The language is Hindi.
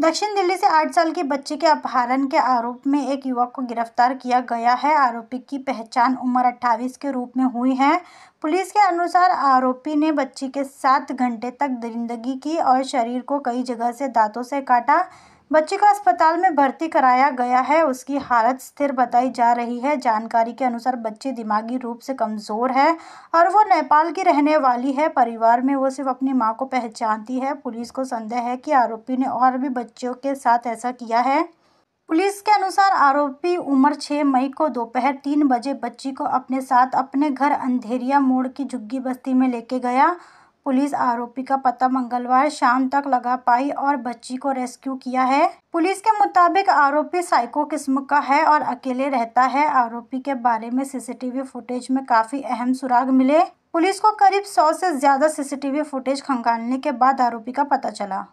दक्षिण दिल्ली से आठ साल के बच्चे के अपहरण के आरोप में एक युवक को गिरफ्तार किया गया है आरोपी की पहचान उम्र अट्ठाईस के रूप में हुई है पुलिस के अनुसार आरोपी ने बच्ची के सात घंटे तक दरिंदगी की और शरीर को कई जगह से दांतों से काटा बच्चे को अस्पताल में भर्ती कराया गया है उसकी हालत स्थिर बताई जा रही है जानकारी के अनुसार बच्चे दिमागी रूप से कमज़ोर है और वो नेपाल की रहने वाली है परिवार में वो सिर्फ अपनी माँ को पहचानती है पुलिस को संदेह है कि आरोपी ने और भी बच्चों के साथ ऐसा किया है पुलिस के अनुसार आरोपी उमर छः मई को दोपहर तीन बजे बच्ची को अपने साथ अपने घर अंधेरिया मोड़ की झुग्गी बस्ती में लेके गया पुलिस आरोपी का पता मंगलवार शाम तक लगा पाई और बच्ची को रेस्क्यू किया है पुलिस के मुताबिक आरोपी साइको किस्म का है और अकेले रहता है आरोपी के बारे में सीसीटीवी फुटेज में काफी अहम सुराग मिले पुलिस को करीब सौ से ज्यादा सीसीटीवी फुटेज खंगालने के बाद आरोपी का पता चला